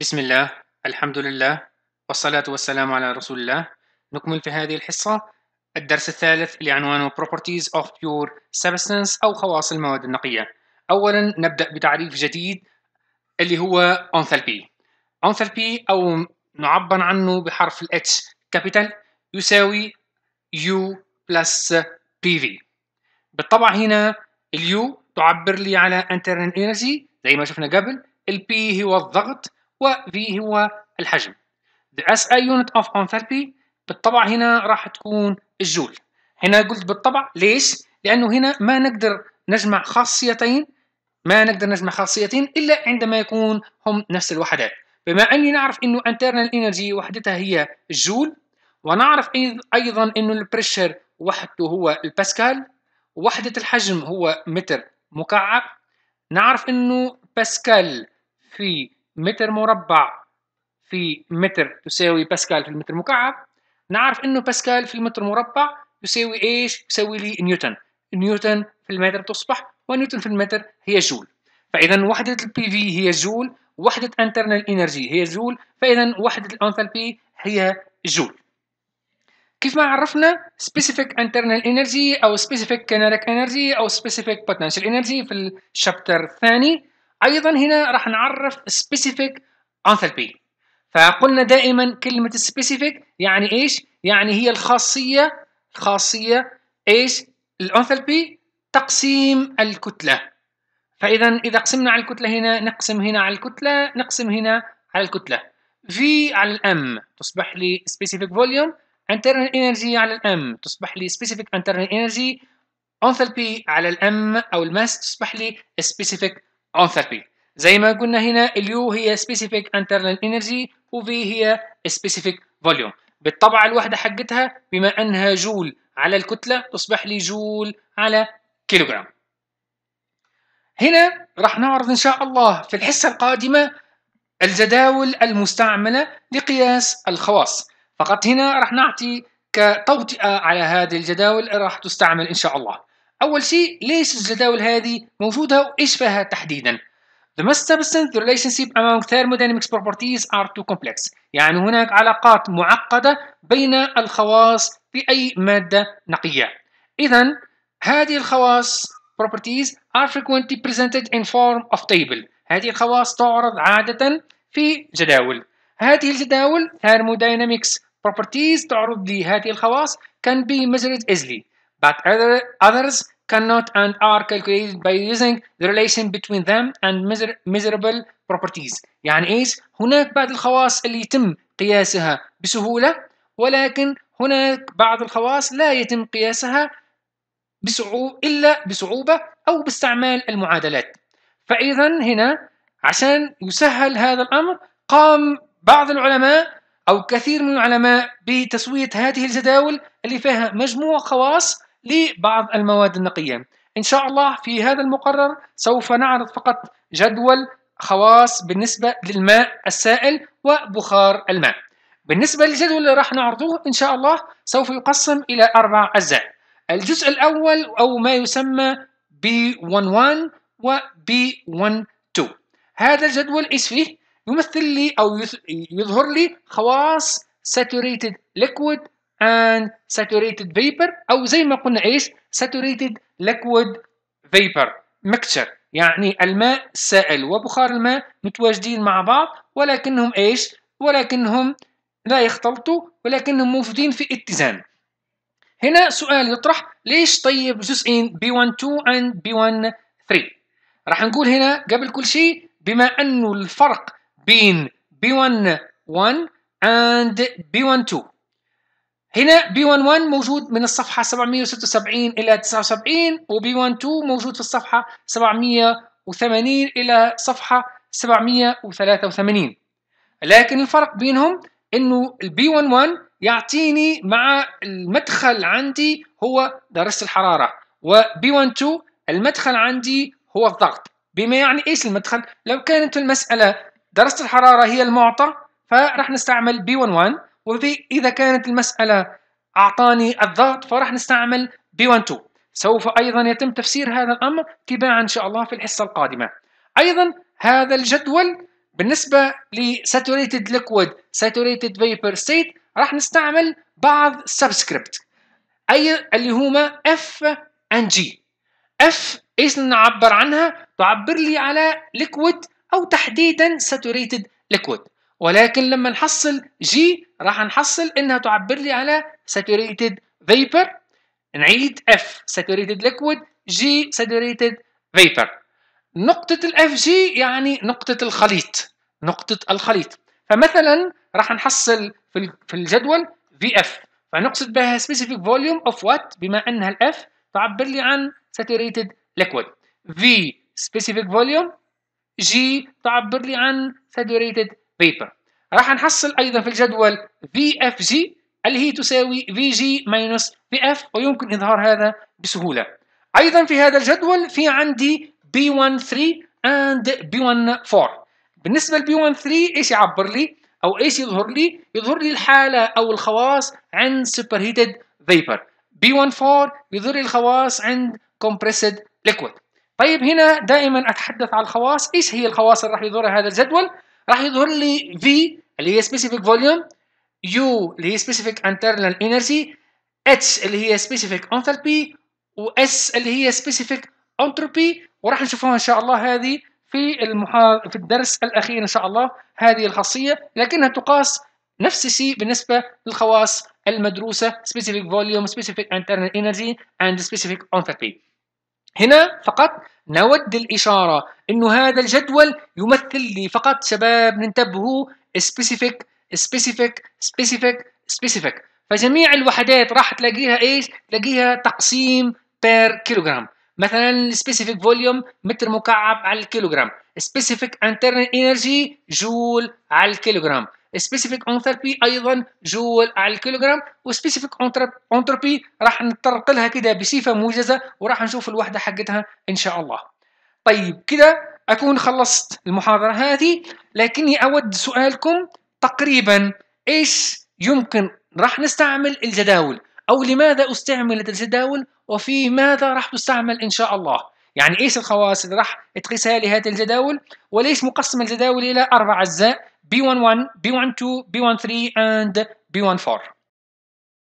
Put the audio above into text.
بسم الله الحمد لله والصلاة والسلام على رسول الله نكمل في هذه الحصة الدرس الثالث لعنوانه Properties of Pure Substance أو خواص المواد النقية أولا نبدأ بتعريف جديد اللي هو Enthalpy Enthalpy أو نعبر عنه بحرف ال H capital يساوي U plus PV بالطبع هنا U تعبر لي على internal energy زي ما شفنا قبل P هو الضغط و V هو الحجم the SI unit of enthalpy بالطبع هنا راح تكون الجول هنا قلت بالطبع ليش؟ لأنه هنا ما نقدر نجمع خاصيتين ما نقدر نجمع خاصيتين إلا عندما يكون هم نفس الوحدات بما أني نعرف أنه internal energy وحدتها هي الجول ونعرف أيضا أنه البريشر وحدته هو الباسكال وحدة الحجم هو متر مكعب نعرف أنه باسكال في متر مربع في متر تساوي باسكال في المتر مكعب نعرف انه باسكال في المتر مربع يساوي ايش؟ يساوي لي نيوتن نيوتن في المتر تصبح ونيوتن في المتر هي جول فاذا وحده البي في هي جول وحده انترنال انرجي هي جول فاذا وحده الانثالبي هي جول كيف ما عرفنا specific internal energy او specific kinetic energy او specific potential energy في الشابتر الثاني ايضا هنا راح نعرف specific enthalpy فقلنا دائما كلمه specific يعني ايش يعني هي الخاصيه الخاصية ايش الانثالبي تقسيم الكتله فاذا اذا قسمنا على الكتله هنا نقسم هنا على الكتله نقسم هنا على الكتله في على الام تصبح لي specific volume internal energy على الام تصبح لي specific internal energy انثالبي على الام او الماس تصبح لي specific on زي ما قلنا هنا اليو هي specific internal energy وفي هي specific volume بالطبعة الوحدة حقتها بما أنها جول على الكتلة تصبح لي جول على كيلوغرام هنا راح نعرض إن شاء الله في الحصة القادمة الجداول المستعملة لقياس الخواص فقط هنا راح نعطي كتوطئة على هذه الجداول راح تستعمل إن شاء الله أول شيء ليش الجداول هذه موجودة وإيش فيها تحديدا The mass substance the relationship among thermodynamics properties are too complex يعني هناك علاقات معقدة بين الخواص في أي مادة نقية إذا هذه الخواص properties are frequently presented in form of table هذه الخواص تعرض عادة في جداول هذه الجداول thermodynamics properties تعرض لهذه الخواص can be measured easily but other, others cannot and are calculated by using the relation between them and measurable properties يعني ايش هناك بعض الخواص اللي يتم قياسها بسهولة ولكن هناك بعض الخواص لا يتم قياسها بصعوبة إلا بصعوبة أو باستعمال المعادلات فإذا هنا عشان يسهل هذا الأمر قام بعض العلماء أو كثير من العلماء بتسوية هذه الجداول اللي فيها مجموع خواص لبعض المواد النقية إن شاء الله في هذا المقرر سوف نعرض فقط جدول خواص بالنسبة للماء السائل وبخار الماء بالنسبة للجدول اللي راح نعرضه إن شاء الله سوف يقسم إلى أربع أجزاء الجزء الأول أو ما يسمى B11 و B12 هذا الجدول إيش فيه؟ يمثل لي أو يظهر لي خواص saturated liquid and saturated vapor او زي ما قلنا ايش saturated liquid vapor mixture يعني الماء السائل وبخار الماء متواجدين مع بعض ولكنهم ايش ولكنهم لا يختلطوا ولكنهم موجودين في اتزان هنا سؤال يطرح ليش طيب جزئين B12 and B13 راح نقول هنا قبل كل شيء بما انه الفرق بين B11 and B12 هنا بي 1 1 موجود من الصفحة 776 إلى 79 وبي 1 2 موجود في الصفحة 780 إلى صفحة 783 لكن الفرق بينهم إنه البي 1 1 يعطيني مع المدخل عندي هو درس الحرارة وبي 1 2 المدخل عندي هو الضغط بما يعني إيش المدخل؟ لو كانت المسألة درس الحرارة هي المعطى فراح نستعمل بي 1 1 وإذا كانت المسألة أعطاني الضغط فراح نستعمل بي 1 2 سوف أيضا يتم تفسير هذا الأمر تباعا إن شاء الله في الحصة القادمة أيضا هذا الجدول بالنسبة لساتوريتد ليكويد ساتوريتد فيبر State راح نستعمل بعض سبسكريبت أي اللي هما F and G F ايش نعبر عنها تعبر لي على ليكويد أو تحديدا ساتوريتد ليكويد ولكن لما نحصل جي راح نحصل انها تعبر لي على saturated vapor نعيد اف saturated liquid جي saturated vapor نقطة الاف جي يعني نقطة الخليط نقطة الخليط فمثلا راح نحصل في الجدول في اف فنقصد بها specific volume of what بما انها الاف تعبر لي عن saturated liquid V specific volume G تعبر لي عن saturated بيبر راح نحصل ايضا في الجدول في اف جي اللي هي تساوي في جي ماينس في اف ويمكن اظهار هذا بسهوله ايضا في هذا الجدول في عندي بي 13 اند بي 14 بالنسبه لبي 13 ايش يعبر لي او ايش يظهر لي يظهر لي الحاله او الخواص عند سوبر هيتد فيبر بي 14 يظهر لي الخواص عند كومبريسد ليكويد طيب هنا دائما اتحدث عن الخواص ايش هي الخواص اللي راح يظهرها هذا الجدول راح يظهر لي V اللي هي specific volume U اللي هي specific internal energy اتش اللي هي enthalpy و S اللي هي specific entropy وراح نشوفوها ان شاء الله هذه في المحا... في الدرس الاخير ان شاء الله هذه الخاصيه لكنها تقاس نفس الشيء بالنسبه للخواص المدروسه specific volume specific internal energy and specific enthalpy هنا فقط نود الإشارة أنه هذا الجدول يمثل لي فقط شباب ننتبهوا specific specific specific specific فجميع الوحدات راح تلاقيها ايش؟ تلاقيها تقسيم بير كيلوغرام مثلا specific فوليوم متر مكعب على الكيلوغرام specific internal energy جول على الكيلوغرام سبيسيفيك انثروبي ايضا جول على الكيلوغرام وسبيسيفيك انثروبي راح نتطرق لها كده بصفه موجزه وراح نشوف الوحده حقتها ان شاء الله طيب كده اكون خلصت المحاضره هذه لكني اود سؤالكم تقريبا ايش يمكن راح نستعمل الجداول او لماذا استعملت الجداول وفي ماذا راح تستعمل ان شاء الله يعني ايش الخواص اللي راح تقيسها لهذه الجداول وليش مقسم الجداول الى اربع اجزاء B11, B12, B13, and B14.